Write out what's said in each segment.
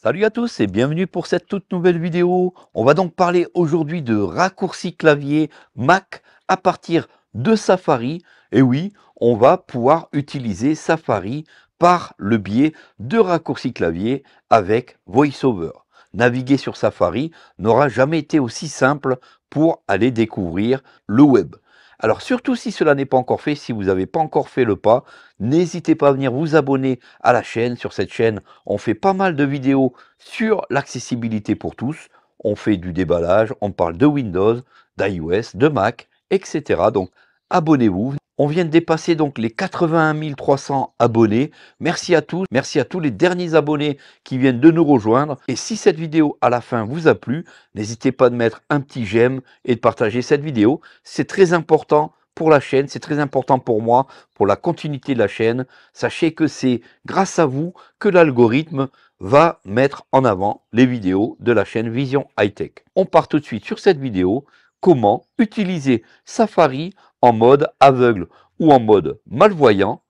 Salut à tous et bienvenue pour cette toute nouvelle vidéo. On va donc parler aujourd'hui de raccourci clavier Mac à partir de Safari. Et oui, on va pouvoir utiliser Safari par le biais de raccourcis clavier avec VoiceOver. Naviguer sur Safari n'aura jamais été aussi simple pour aller découvrir le web. Alors surtout si cela n'est pas encore fait, si vous n'avez pas encore fait le pas, n'hésitez pas à venir vous abonner à la chaîne. Sur cette chaîne, on fait pas mal de vidéos sur l'accessibilité pour tous. On fait du déballage, on parle de Windows, d'iOS, de Mac, etc. Donc abonnez-vous. On vient de dépasser donc les 81 300 abonnés. Merci à tous. Merci à tous les derniers abonnés qui viennent de nous rejoindre. Et si cette vidéo à la fin vous a plu, n'hésitez pas de mettre un petit j'aime et de partager cette vidéo. C'est très important pour la chaîne, c'est très important pour moi, pour la continuité de la chaîne. Sachez que c'est grâce à vous que l'algorithme va mettre en avant les vidéos de la chaîne Vision High Tech. On part tout de suite sur cette vidéo comment utiliser Safari en mode aveugle ou en mode malvoyant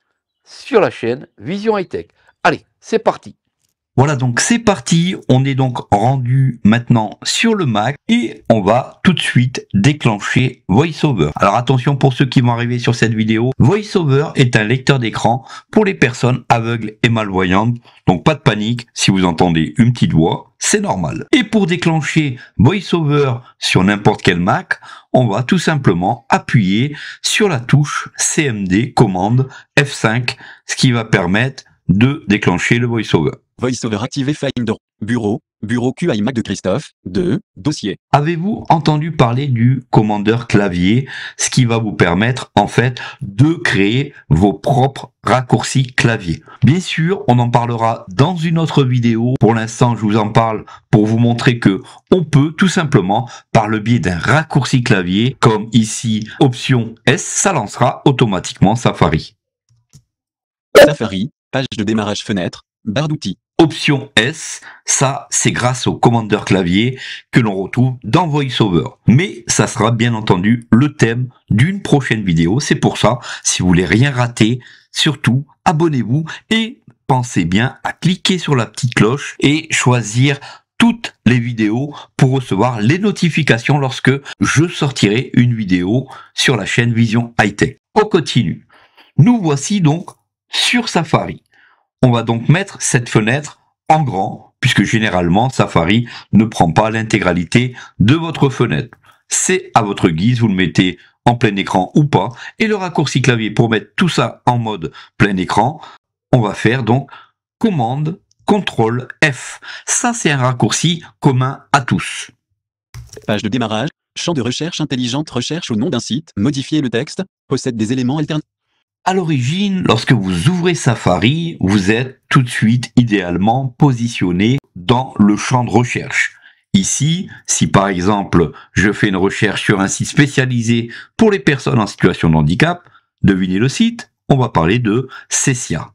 sur la chaîne Vision High Tech. Allez, c'est parti voilà donc c'est parti, on est donc rendu maintenant sur le Mac et on va tout de suite déclencher VoiceOver. Alors attention pour ceux qui vont arriver sur cette vidéo, VoiceOver est un lecteur d'écran pour les personnes aveugles et malvoyantes, donc pas de panique si vous entendez une petite voix, c'est normal. Et pour déclencher VoiceOver sur n'importe quel Mac, on va tout simplement appuyer sur la touche CMD commande F5, ce qui va permettre de déclencher le VoiceOver. VoiceOver activé Finder. Bureau, bureau QI Mac de Christophe, 2, dossier. Avez-vous entendu parler du commandeur clavier, ce qui va vous permettre en fait de créer vos propres raccourcis clavier. Bien sûr, on en parlera dans une autre vidéo. Pour l'instant, je vous en parle pour vous montrer que on peut tout simplement, par le biais d'un raccourci clavier, comme ici, option S, ça lancera automatiquement Safari. Safari, page de démarrage fenêtre, d'outils. Option S, ça c'est grâce au commandeur clavier que l'on retrouve dans VoiceOver. Mais ça sera bien entendu le thème d'une prochaine vidéo. C'est pour ça, si vous voulez rien rater, surtout abonnez-vous et pensez bien à cliquer sur la petite cloche et choisir toutes les vidéos pour recevoir les notifications lorsque je sortirai une vidéo sur la chaîne Vision Hightech. On continue. Nous voici donc sur Safari. On va donc mettre cette fenêtre en grand, puisque généralement Safari ne prend pas l'intégralité de votre fenêtre. C'est à votre guise, vous le mettez en plein écran ou pas. Et le raccourci clavier pour mettre tout ça en mode plein écran, on va faire donc commande CTRL F. Ça, c'est un raccourci commun à tous. Page de démarrage, champ de recherche intelligente, recherche au nom d'un site, modifier le texte, possède des éléments alternatifs. À l'origine, lorsque vous ouvrez Safari, vous êtes tout de suite idéalement positionné dans le champ de recherche. Ici, si par exemple je fais une recherche sur un site spécialisé pour les personnes en situation de handicap, devinez le site, on va parler de Cessia.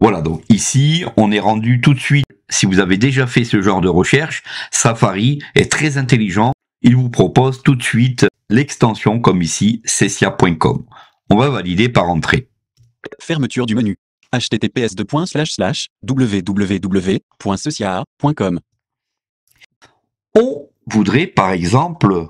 Voilà, donc ici, on est rendu tout de suite. Si vous avez déjà fait ce genre de recherche, Safari est très intelligent il vous propose tout de suite l'extension comme ici, cessia.com. On va valider par entrée. Fermeture du menu. https www.cessia.com On voudrait par exemple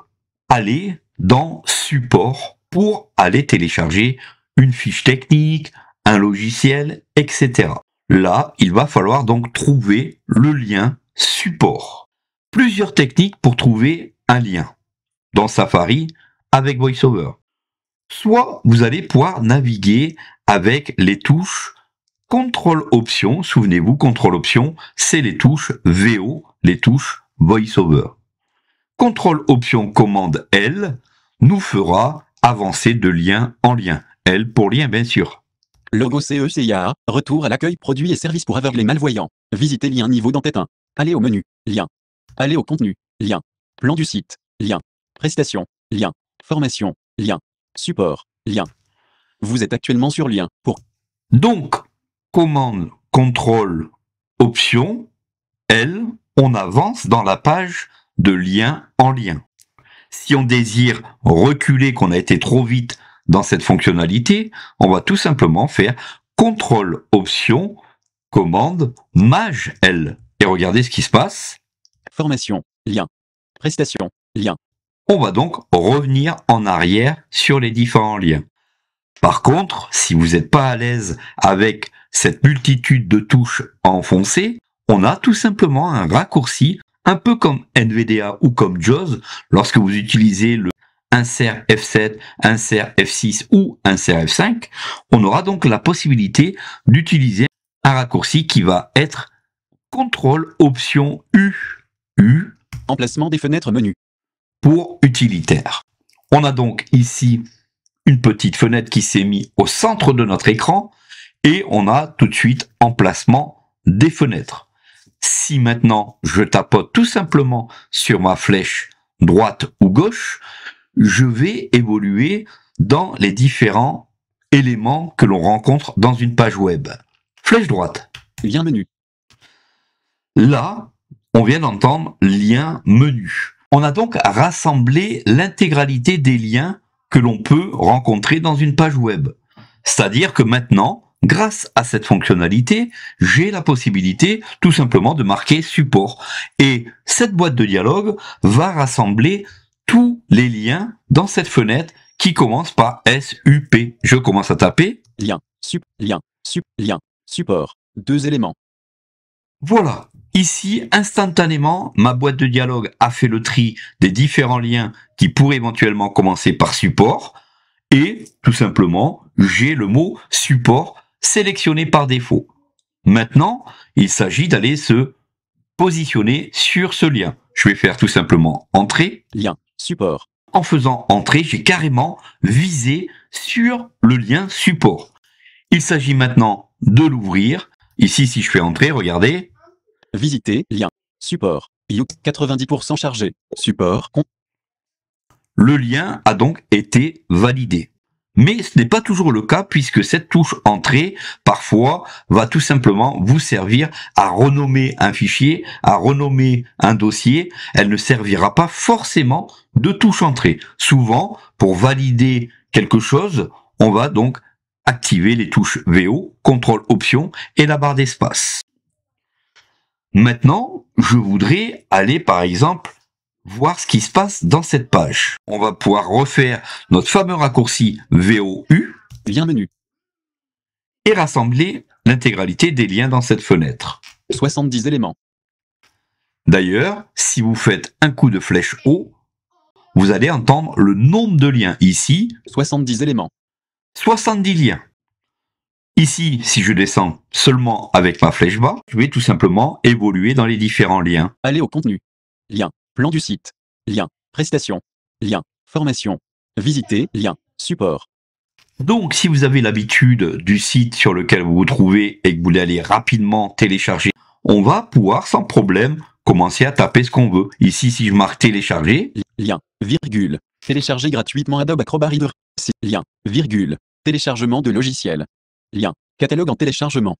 aller dans support pour aller télécharger une fiche technique, un logiciel, etc. Là, il va falloir donc trouver le lien support. Plusieurs techniques pour trouver un lien dans Safari avec VoiceOver. Soit vous allez pouvoir naviguer avec les touches CTRL Option. Souvenez-vous, CTRL Option, c'est les touches VO, les touches VoiceOver. CTRL Option commande L nous fera avancer de lien en lien. L pour lien, bien sûr. Logo CECIA, retour à l'accueil produits et services pour aveugles et malvoyants. Visitez lien niveau d'entête 1. Allez au menu, lien. Allez au contenu, lien. Plan du site. Lien. prestation, Lien. Formation. Lien. Support. Lien. Vous êtes actuellement sur lien pour. Donc, commande, contrôle, option, L, on avance dans la page de lien en lien. Si on désire reculer qu'on a été trop vite dans cette fonctionnalité, on va tout simplement faire contrôle option commande mage L. Et regardez ce qui se passe. Formation, lien, Prestation lien. On va donc revenir en arrière sur les différents liens. Par contre, si vous n'êtes pas à l'aise avec cette multitude de touches enfoncées, on a tout simplement un raccourci, un peu comme NVDA ou comme JAWS, lorsque vous utilisez le insert F7, insert F6 ou insert F5, on aura donc la possibilité d'utiliser un raccourci qui va être CTRL option U. U Emplacement des fenêtres menu. Pour utilitaire. On a donc ici une petite fenêtre qui s'est mise au centre de notre écran et on a tout de suite emplacement des fenêtres. Si maintenant je tapote tout simplement sur ma flèche droite ou gauche, je vais évoluer dans les différents éléments que l'on rencontre dans une page web. Flèche droite. bienvenue menu. Là, on vient d'entendre lien menu. On a donc rassemblé l'intégralité des liens que l'on peut rencontrer dans une page web. C'est-à-dire que maintenant, grâce à cette fonctionnalité, j'ai la possibilité tout simplement de marquer support. Et cette boîte de dialogue va rassembler tous les liens dans cette fenêtre qui commence par SUP. Je commence à taper. Lien, sup, lien, sup, lien, support. Deux éléments. Voilà, ici, instantanément, ma boîte de dialogue a fait le tri des différents liens qui pourraient éventuellement commencer par support, et tout simplement, j'ai le mot support sélectionné par défaut. Maintenant, il s'agit d'aller se positionner sur ce lien. Je vais faire tout simplement entrée. Lien, support. En faisant entrée, j'ai carrément visé sur le lien support. Il s'agit maintenant de l'ouvrir Ici, si je fais entrer, regardez. Visiter, lien, support, 90% chargé, support. Le lien a donc été validé. Mais ce n'est pas toujours le cas puisque cette touche entrée, parfois, va tout simplement vous servir à renommer un fichier, à renommer un dossier. Elle ne servira pas forcément de touche entrée. Souvent, pour valider quelque chose, on va donc activer les touches VO, contrôle option et la barre d'espace. Maintenant, je voudrais aller par exemple voir ce qui se passe dans cette page. On va pouvoir refaire notre fameux raccourci VOU. Et rassembler l'intégralité des liens dans cette fenêtre. 70 éléments. D'ailleurs, si vous faites un coup de flèche haut, vous allez entendre le nombre de liens ici. 70 éléments. 70 liens. Ici, si je descends seulement avec ma flèche bas, je vais tout simplement évoluer dans les différents liens. Aller au contenu. Lien. Plan du site. Lien. Prestation. Lien. Formation. Visiter. Lien. Support. Donc, si vous avez l'habitude du site sur lequel vous vous trouvez et que vous voulez aller rapidement télécharger, on va pouvoir sans problème commencer à taper ce qu'on veut. Ici, si je marque télécharger. Lien. Virgule. Télécharger gratuitement Adobe Acrobat Reader. Lien. Virgule. Téléchargement de logiciel, Lien. Catalogue en téléchargement.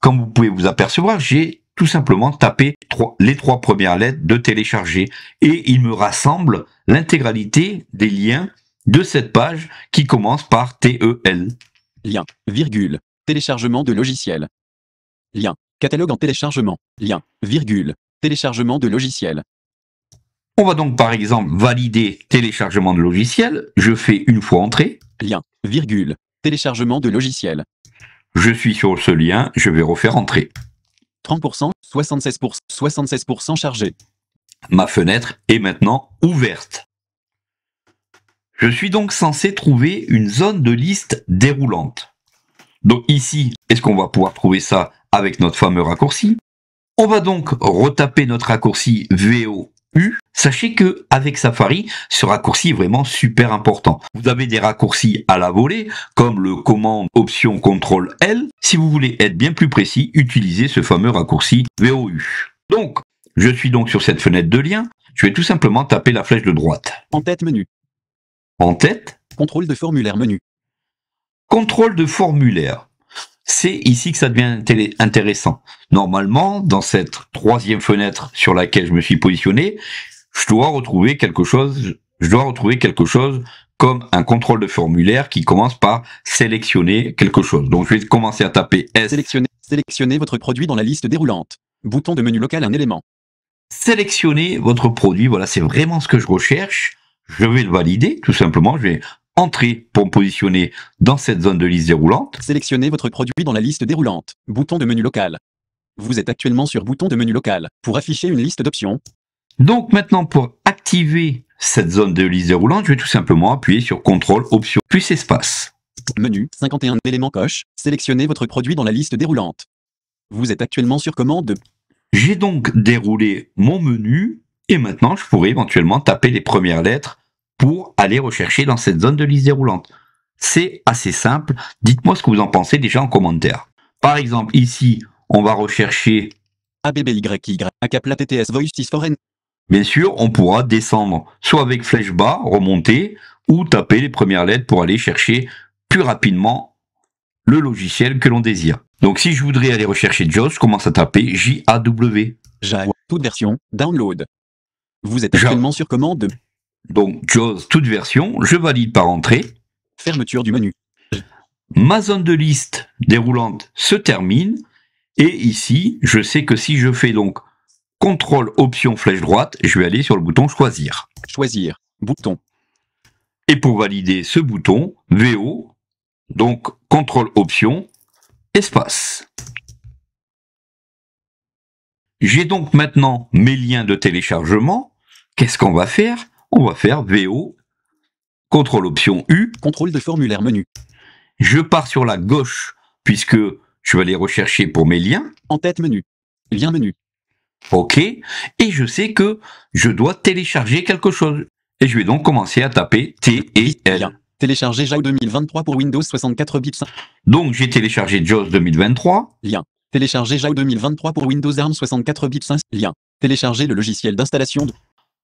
Comme vous pouvez vous apercevoir, j'ai tout simplement tapé les trois premières lettres de télécharger et il me rassemble l'intégralité des liens de cette page qui commence par TEL. Lien, virgule, téléchargement de logiciel. Lien, catalogue en téléchargement. Lien, virgule, téléchargement de logiciel. On va donc par exemple valider téléchargement de logiciel. Je fais une fois entrée. Lien, virgule, téléchargement de logiciel. Je suis sur ce lien, je vais refaire entrer. 30%, 76%, 76% chargé. Ma fenêtre est maintenant ouverte. Je suis donc censé trouver une zone de liste déroulante. Donc ici, est-ce qu'on va pouvoir trouver ça avec notre fameux raccourci On va donc retaper notre raccourci VO sachez que avec Safari, ce raccourci est vraiment super important. Vous avez des raccourcis à la volée, comme le commande option contrôle L. Si vous voulez être bien plus précis, utilisez ce fameux raccourci VOU. Donc, je suis donc sur cette fenêtre de lien. Je vais tout simplement taper la flèche de droite. En tête menu. En tête. Contrôle de formulaire menu. Contrôle de formulaire c'est ici que ça devient intéressant. Normalement, dans cette troisième fenêtre sur laquelle je me suis positionné, je dois retrouver quelque chose, je dois retrouver quelque chose comme un contrôle de formulaire qui commence par sélectionner quelque chose. Donc je vais commencer à taper S. Sélectionner, votre produit dans la liste déroulante. Bouton de menu local, un élément. Sélectionner votre produit, voilà, c'est vraiment ce que je recherche. Je vais le valider, tout simplement. Je vais Entrez pour me positionner dans cette zone de liste déroulante. Sélectionnez votre produit dans la liste déroulante. Bouton de menu local. Vous êtes actuellement sur bouton de menu local pour afficher une liste d'options. Donc maintenant pour activer cette zone de liste déroulante, je vais tout simplement appuyer sur CTRL, Option, plus Espace. Menu, 51 éléments coche, sélectionnez votre produit dans la liste déroulante. Vous êtes actuellement sur commande. J'ai donc déroulé mon menu et maintenant je pourrais éventuellement taper les premières lettres pour aller rechercher dans cette zone de liste déroulante. C'est assez simple. Dites-moi ce que vous en pensez déjà en commentaire. Par exemple, ici, on va rechercher ABBYY, TTS Voice Bien sûr, on pourra descendre soit avec flèche bas, remonter, ou taper les premières lettres pour aller chercher plus rapidement le logiciel que l'on désire. Donc si je voudrais aller rechercher JAWS, je commence à taper J-A-W. toute version, download. Vous êtes actuellement sur commande. Donc j'ose toute version, je valide par entrée. Fermeture du menu. Ma zone de liste déroulante se termine. Et ici, je sais que si je fais donc CTRL option flèche droite, je vais aller sur le bouton choisir. Choisir, bouton. Et pour valider ce bouton, VO, donc CTRL option, espace. J'ai donc maintenant mes liens de téléchargement. Qu'est-ce qu'on va faire on va faire VO, contrôle option U. Contrôle de formulaire menu. Je pars sur la gauche, puisque je vais aller rechercher pour mes liens. En tête menu. Lien menu. OK. Et je sais que je dois télécharger quelque chose. Et je vais donc commencer à taper T et L. Télécharger JAW 2023 pour Windows 64 bits. Donc j'ai téléchargé JAWS 2023. Lien. Télécharger JAW 2023 pour Windows ARM 64 bits. Lien. Télécharger le logiciel d'installation. De...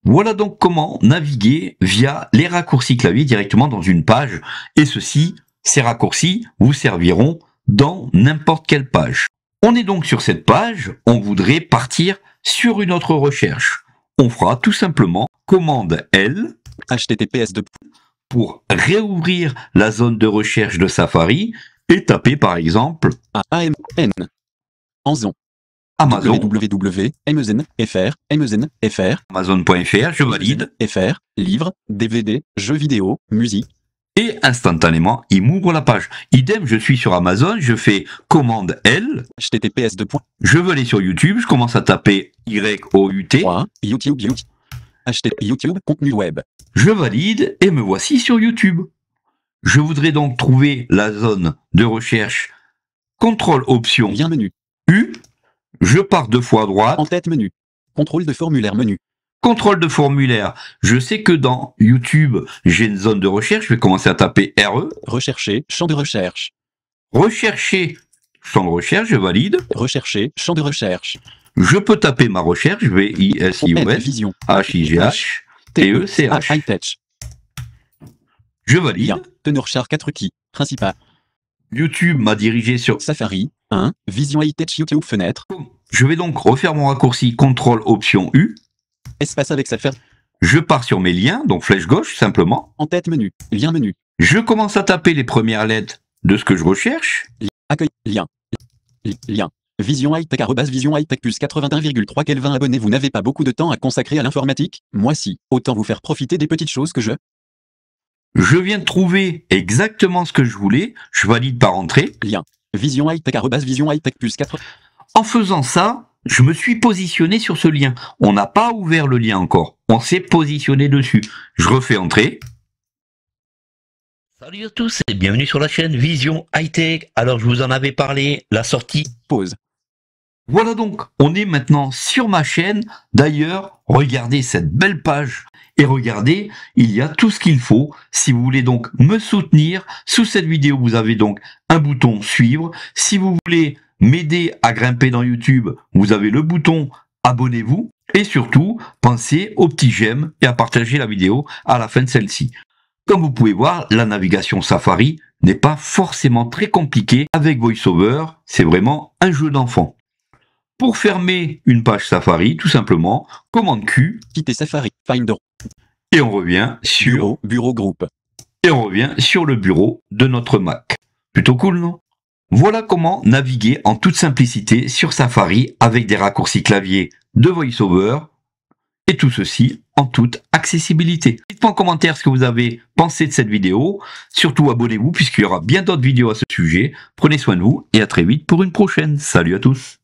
Voilà donc comment naviguer via les raccourcis clavier directement dans une page. Et ceci, ces raccourcis vous serviront dans n'importe quelle page. On est donc sur cette page, on voudrait partir sur une autre recherche. On fera tout simplement commande L https pour réouvrir la zone de recherche de Safari et taper par exemple AMN en zone. Amazon. www.amazon.fr, e e Amazon.fr, Amazon.fr, je e valide. FR, livre, DVD, jeux vidéo, musique. Et instantanément, il m'ouvre la page. Idem, je suis sur Amazon, je fais commande L. HTTPS 2. Je veux aller sur YouTube, je commence à taper YOUT. YouTube, YouTube. YouTube, contenu web. Je valide et me voici sur YouTube. Je voudrais donc trouver la zone de recherche. Contrôle option. U. Je pars deux fois à droite. En tête menu. Contrôle de formulaire menu. Contrôle de formulaire. Je sais que dans YouTube, j'ai une zone de recherche. Je vais commencer à taper RE. Rechercher, champ de recherche. Rechercher, champ de recherche, je valide. Rechercher, champ de recherche. Je peux taper ma recherche. Je vais i s i o s h i g h e, t e c h. Je valide. Teneur 4 qui. Principal. YouTube m'a dirigé sur Safari, 1. Vision high-tech YouTube fenêtre. Je vais donc refaire mon raccourci CTRL option U. Espace avec sa faire. Je pars sur mes liens, donc flèche gauche simplement. En tête menu, lien menu. Je commence à taper les premières lettres de ce que je recherche. Accueil, lien, lien. Vision arrobas Vision Tech plus 81,3 Kelvin abonnés. Vous n'avez pas beaucoup de temps à consacrer à l'informatique, moi si, autant vous faire profiter des petites choses que je. Je viens de trouver exactement ce que je voulais, je valide par entrée. Lien, Vision high vision high plus 4. En faisant ça, je me suis positionné sur ce lien. On n'a pas ouvert le lien encore. On s'est positionné dessus. Je refais entrer. Salut à tous et bienvenue sur la chaîne Vision High Alors je vous en avais parlé, la sortie. Pause. Voilà donc, on est maintenant sur ma chaîne. D'ailleurs, regardez cette belle page. Et regardez, il y a tout ce qu'il faut. Si vous voulez donc me soutenir, sous cette vidéo, vous avez donc un bouton suivre. Si vous voulez m'aider à grimper dans YouTube, vous avez le bouton abonnez-vous. Et surtout, pensez au petit j'aime et à partager la vidéo à la fin de celle-ci. Comme vous pouvez voir, la navigation Safari n'est pas forcément très compliquée avec VoiceOver. C'est vraiment un jeu d'enfant. Pour fermer une page Safari, tout simplement, commande Q. Quitter Safari, Finder. Et on revient sur. groupe. Et on revient sur le bureau de notre Mac. Plutôt cool, non Voilà comment naviguer en toute simplicité sur Safari avec des raccourcis clavier de VoiceOver et tout ceci en toute accessibilité. Dites-moi en commentaire ce que vous avez pensé de cette vidéo. Surtout abonnez-vous puisqu'il y aura bien d'autres vidéos à ce sujet. Prenez soin de vous et à très vite pour une prochaine. Salut à tous